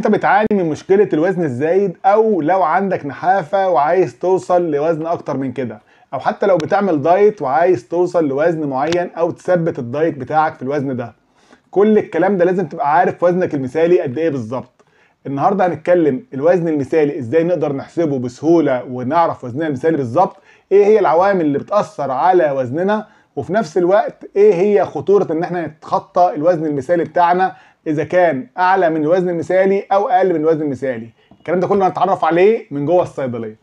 انت بتعاني من مشكله الوزن الزايد او لو عندك نحافه وعايز توصل لوزن اكتر من كده او حتى لو بتعمل دايت وعايز توصل لوزن معين او تثبت الدايت بتاعك في الوزن ده كل الكلام ده لازم تبقى عارف وزنك المثالي قد ايه بالظبط النهارده هنتكلم الوزن المثالي ازاي نقدر نحسبه بسهوله ونعرف وزننا المثالي بالظبط ايه هي العوامل اللي بتاثر على وزننا وفي نفس الوقت ايه هي خطوره ان احنا نتخطى الوزن المثالي بتاعنا اذا كان اعلى من الوزن المثالي او اقل من الوزن المثالي الكلام ده كله هنتعرف عليه من جوه الصيدليه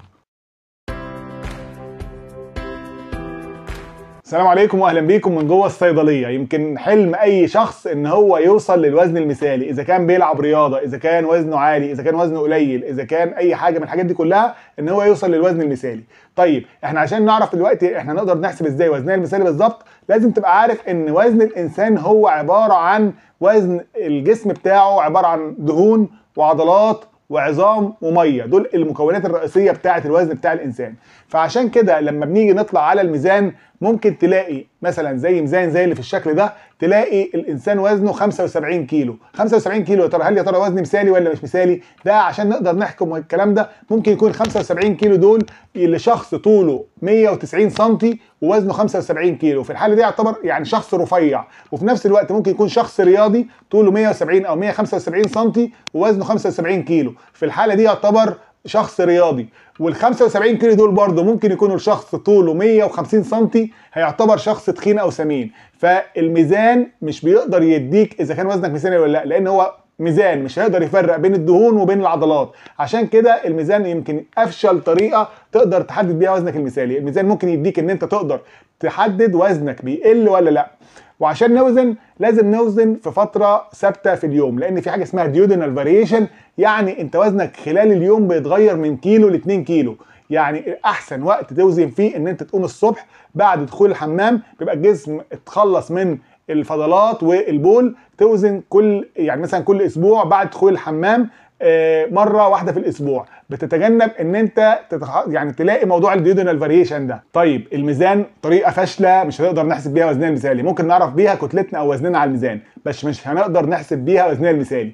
السلام عليكم واهلا بيكم من جوه الصيدليه يمكن حلم اي شخص ان هو يوصل للوزن المثالي اذا كان بيلعب رياضه اذا كان وزنه عالي اذا كان وزنه قليل اذا كان اي حاجه من الحاجات دي كلها ان هو يوصل للوزن المثالي طيب احنا عشان نعرف دلوقتي احنا نقدر نحسب ازاي وزننا المثالي بالظبط لازم تبقى عارف ان وزن الانسان هو عباره عن وزن الجسم بتاعه عباره عن دهون وعضلات وعظام وميه دول المكونات الرئيسيه بتاعه الوزن بتاع الانسان فعشان كده لما بنيجي نطلع على الميزان ممكن تلاقي مثلا زي ميزان زي اللي في الشكل ده تلاقي الانسان وزنه 75 كيلو 75 كيلو يا ترى هل يا ترى وزن مثالي ولا مش مثالي ده عشان نقدر نحكم الكلام ده ممكن يكون 75 كيلو دول لشخص طوله 190 سم ووزنه 75 كيلو في الحاله دي يعتبر يعني شخص رفيع وفي نفس الوقت ممكن يكون شخص رياضي طوله 170 او 175 سم ووزنه 75 كيلو في الحاله دي يعتبر شخص رياضي وال 75 كيلو دول برضه ممكن يكونوا الشخص طوله 150 سم هيعتبر شخص تخين او سمين فالميزان مش بيقدر يديك اذا كان وزنك مثالي ولا لا لان هو ميزان مش هيقدر يفرق بين الدهون وبين العضلات عشان كده الميزان يمكن افشل طريقه تقدر تحدد بيها وزنك المثالي الميزان ممكن يديك ان انت تقدر تحدد وزنك بيقل ولا لا وعشان نوزن لازم نوزن في فتره ثابته في اليوم لان في حاجه اسمها ديودنال فاريشن يعني انت وزنك خلال اليوم بيتغير من كيلو ل 2 كيلو يعني احسن وقت توزن فيه ان انت تقوم الصبح بعد دخول الحمام بيبقى الجسم اتخلص من الفضلات والبول توزن كل يعني مثلا كل اسبوع بعد دخول الحمام آه، مره واحده في الاسبوع بتتجنب ان انت تتخ... يعني تلاقي موضوع الديودونال فاريشن ده طيب الميزان طريقه فاشله مش هنقدر نحسب بيها وزننا المثالي ممكن نعرف بيها كتلتنا او وزننا على الميزان بس مش هنقدر نحسب بيها وزننا المثالي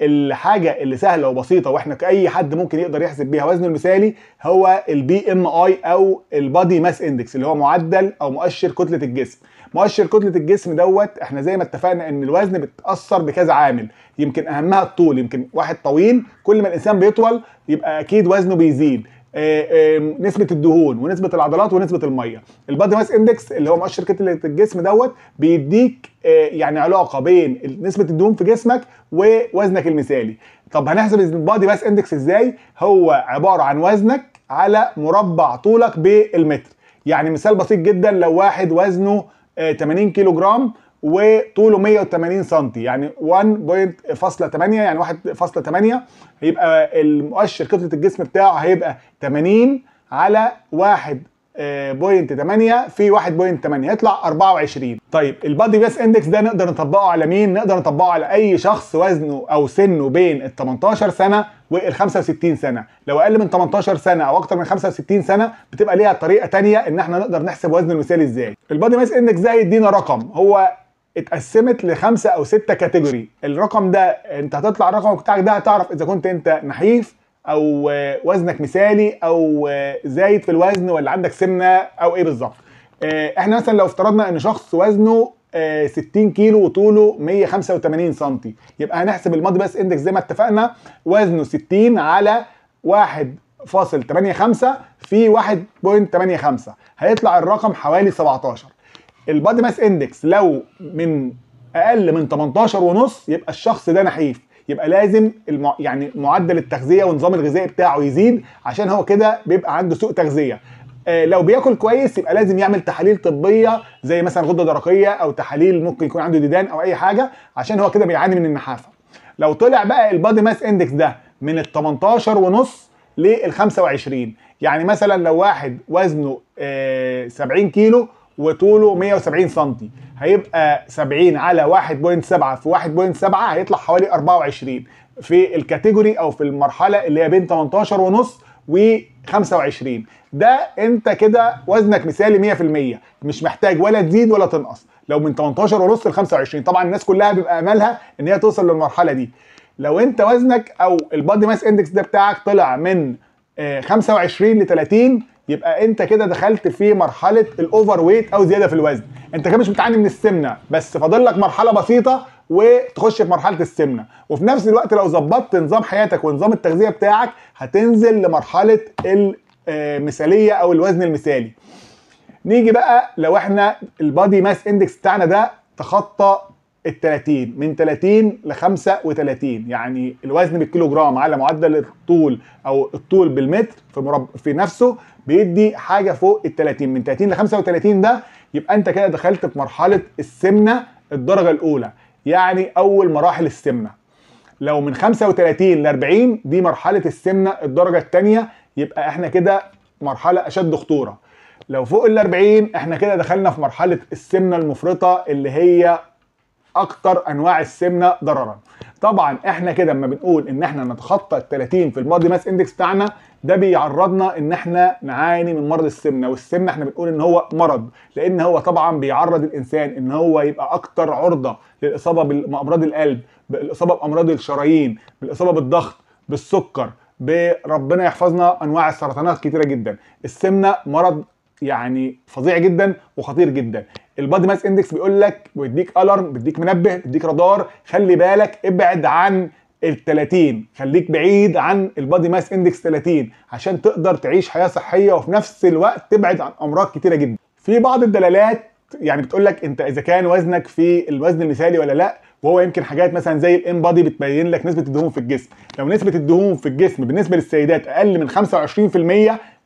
الحاجه اللي سهله وبسيطه واحنا كاي حد ممكن يقدر يحسب بيها وزنه المثالي هو البي ام اي او البادي ماس اندكس اللي هو معدل او مؤشر كتله الجسم مؤشر كتله الجسم دوت احنا زي ما اتفقنا ان الوزن بتاثر بكذا عامل يمكن اهمها الطول يمكن واحد طويل كل ما الانسان بيطول يبقى اكيد وزنه بيزيد آآ آه، آآ نسبه الدهون ونسبه العضلات ونسبه الميه البادي ماس اندكس اللي هو مؤشر كتله الجسم دوت بيديك آه، يعني علاقه بين نسبه الدهون في جسمك ووزنك المثالي طب هنحسب البادي ماس اندكس ازاي هو عباره عن وزنك على مربع طولك بالمتر يعني مثال بسيط جدا لو واحد وزنه 80 آه، كيلو جرام وطوله 180 سم يعني 1.8 يعني 1.8 هيبقى المؤشر كتله الجسم بتاعه هيبقى 80 على بوينت آه، 8 في 1.8 يطلع 24 طيب البادي بيس اندكس ده نقدر نطبقه على مين نقدر نطبقه على اي شخص وزنه او سنه بين ال 18 سنه وال 65 سنه لو اقل من 18 سنه او اكتر من 65 سنه بتبقى ليها طريقه ثانيه ان احنا نقدر نحسب وزن المثالي ازاي البادي بيس اندكس ده هيدينا رقم هو اتقسمت لخمسه او سته كاتيجوري الرقم ده انت هتطلع الرقم بتاعك ده هتعرف اذا كنت انت نحيف او آه، وزنك مثالي او آه، زايد في الوزن ولا عندك سمنه او ايه بالظبط آه، احنا مثلا لو افترضنا ان شخص وزنه 60 كيلو وطوله 185 سم يبقى هنحسب الماضي بس اندكس زي ما اتفقنا وزنه 60 على 1.85 في 1.85 هيطلع الرقم حوالي 17 البادي ماس اندكس لو من اقل من 18 ونص يبقى الشخص ده نحيف يبقى لازم المع... يعني معدل التغذيه والنظام الغذائي بتاعه يزيد عشان هو كده بيبقى عنده سوء تغذيه آه لو بياكل كويس يبقى لازم يعمل تحاليل طبيه زي مثلا غده درقيه او تحاليل ممكن يكون عنده ديدان او اي حاجه عشان هو كده بيعاني من النحافه لو طلع بقى البادي ماس اندكس ده من ال 18 ونص لل 25 يعني مثلا لو واحد وزنه آه 70 كيلو وطوله 170 سم هيبقى 70 على 1.7 في 1.7 هيطلع حوالي 24 في الكاتيجوري او في المرحله اللي هي بين 18 ونص و 25 ده انت كده وزنك مثالي 100% مش محتاج ولا تزيد ولا تنقص لو من 18 ونص ل 25 طبعا الناس كلها بيبقى املها ان هي توصل للمرحله دي لو انت وزنك او البادي ماس اندكس ده بتاعك طلع من 25 ل 30 يبقى انت كده دخلت في مرحله الاوفر ويت او زياده في الوزن انت كده مش بتعاني من السمنه بس فاضل لك مرحله بسيطه وتخش في مرحله السمنه وفي نفس الوقت لو ظبطت نظام حياتك ونظام التغذيه بتاعك هتنزل لمرحله آه، المثاليه او الوزن المثالي نيجي بقى لو احنا البادي ماس اندكس بتاعنا ده تخطى ال 30 من 30 ل 35 يعني الوزن بالكيلو جرام على معدل الطول او الطول بالمتر في مرب... في نفسه بيدي حاجه فوق ال 30 من 30 ل 35 ده يبقى انت كده دخلت في مرحله السمنه الدرجه الاولى يعني اول مراحل السمنه لو من 35 ل 40 دي مرحله السمنه الدرجه الثانيه يبقى احنا كده مرحله اشد خطوره لو فوق ال 40 احنا كده دخلنا في مرحله السمنه المفرطه اللي هي اكتر انواع السمنه ضررا طبعا احنا كده اما بنقول ان احنا نتخطى ال 30 في البادي ماس اندكس بتاعنا ده بيعرضنا ان احنا نعاني من مرض السمنه والسمنه احنا بنقول ان هو مرض لان هو طبعا بيعرض الانسان ان هو يبقى اكتر عرضه للاصابه بامراض القلب بالاصابه بامراض الشرايين بالاصابه بالضغط بالسكر بربنا يحفظنا انواع السرطانات كتيره جدا السمنه مرض يعني فظيع جدا وخطير جدا البادي ماس اندكس بيقول لك بيديك الارم بيديك منبه بيديك رادار خلي بالك ابعد عن ال 30 خليك بعيد عن البادي ماس اندكس 30 عشان تقدر تعيش حياه صحيه وفي نفس الوقت تبعد عن امراض كتيره جدا في بعض الدلالات يعني بتقول لك انت اذا كان وزنك في الوزن المثالي ولا لا وهو يمكن حاجات مثلا زي الام بادي بتبين لك نسبه الدهون في الجسم لو نسبه الدهون في الجسم بالنسبه للسيدات اقل من 25%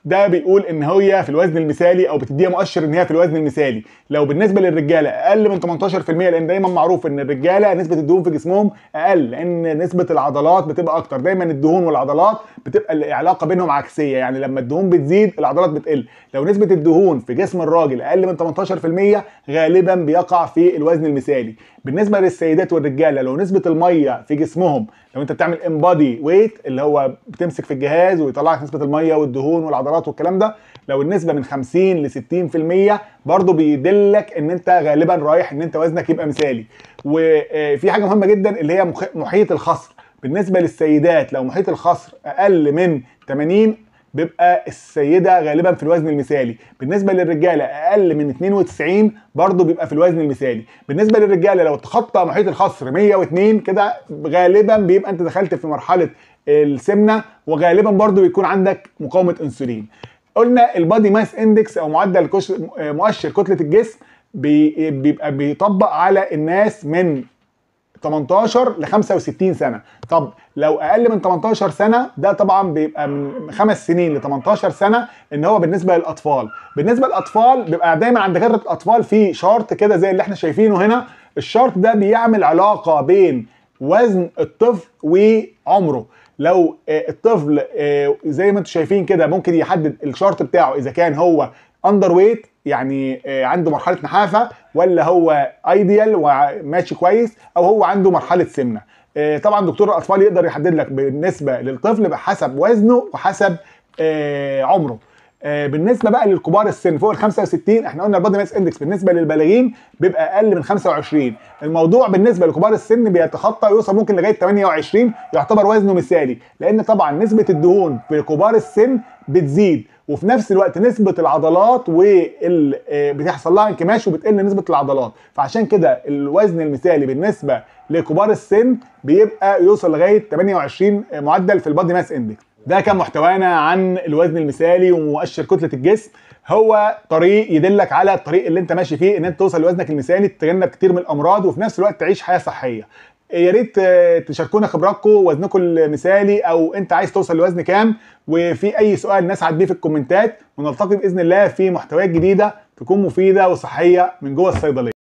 ده بيقول ان هي في الوزن المثالي او بتديها مؤشر ان هي في الوزن المثالي لو بالنسبه للرجاله اقل من 18% لان دايما معروف ان الرجاله نسبه الدهون في جسمهم اقل لان نسبه العضلات بتبقى اكتر دايما الدهون والعضلات بتبقى العلاقه بينهم عكسيه يعني لما الدهون بتزيد العضلات بتقل لو نسبه الدهون في جسم الراجل اقل من 18% غالبا بيقع في الوزن المثالي بالنسبه للسيدات والرجاله لو نسبه الميه في جسمهم لو انت بتعمل امبادي ويت اللي هو بتمسك في الجهاز ويطلع لك نسبه الميه والدهون والعضلات المخدرات والكلام ده لو النسبه من 50 ل 60% برضه بيدلك ان انت غالبا رايح ان انت وزنك يبقى مثالي وفي آه، حاجه مهمه جدا اللي هي محيط الخصر بالنسبه للسيدات لو محيط الخصر اقل من 80 بيبقى السيده غالبا في الوزن المثالي بالنسبه للرجاله اقل من 92 برضو بيبقى في الوزن المثالي بالنسبه للرجاله لو تخطى محيط الخصر 102 كده غالبا بيبقى انت دخلت في مرحله السمنه وغالبا برضو بيكون عندك مقاومه انسولين قلنا البادي ماس اندكس او معدل مؤشر كتله الجسم بيبقى بيطبق على الناس من 18 ل 65 سنه طب لو اقل من 18 سنه ده طبعا بيبقى من 5 سنين ل 18 سنه ان هو بالنسبه للاطفال بالنسبه للاطفال بيبقى دايما عند غيرة الاطفال في شرط كده زي اللي احنا شايفينه هنا الشرط ده بيعمل علاقه بين وزن الطفل وعمره لو آه، الطفل آه، زي ما انتم شايفين كده ممكن يحدد الشرط بتاعه اذا كان هو اندر ويت يعني آه، عنده مرحله نحافه ولا هو ايديال وماشي كويس او هو عنده مرحله سمنه آه، طبعا دكتور الاطفال يقدر يحدد لك بالنسبه للطفل بحسب وزنه وحسب آه، عمره بالنسبه بقى للكبار السن فوق ال 65 احنا قلنا البادي ماس اندكس بالنسبه للبالغين بيبقى اقل من 25 الموضوع بالنسبه لكبار السن بيتخطى يوصل ممكن لغايه 28 يعتبر وزنه مثالي لان طبعا نسبه الدهون في كبار السن بتزيد وفي نفس الوقت نسبه العضلات وال آه، بتحصل لها انكماش وبتقل نسبه العضلات فعشان كده الوزن المثالي بالنسبه لكبار السن بيبقى يوصل لغايه 28 معدل في البادي ماس اندكس ده كان محتوانا عن الوزن المثالي ومؤشر كتله الجسم هو طريق يدلك على الطريق اللي انت ماشي فيه ان انت توصل لوزنك المثالي تتجنب كتير من الامراض وفي نفس الوقت تعيش حياه صحيه يا ريت تشاركونا خبراتكم وزنكم المثالي او انت عايز توصل لوزن كام وفي اي سؤال نسعد بيه في الكومنتات ونلتقي باذن الله في محتويات جديده تكون مفيده وصحيه من جوه الصيدليه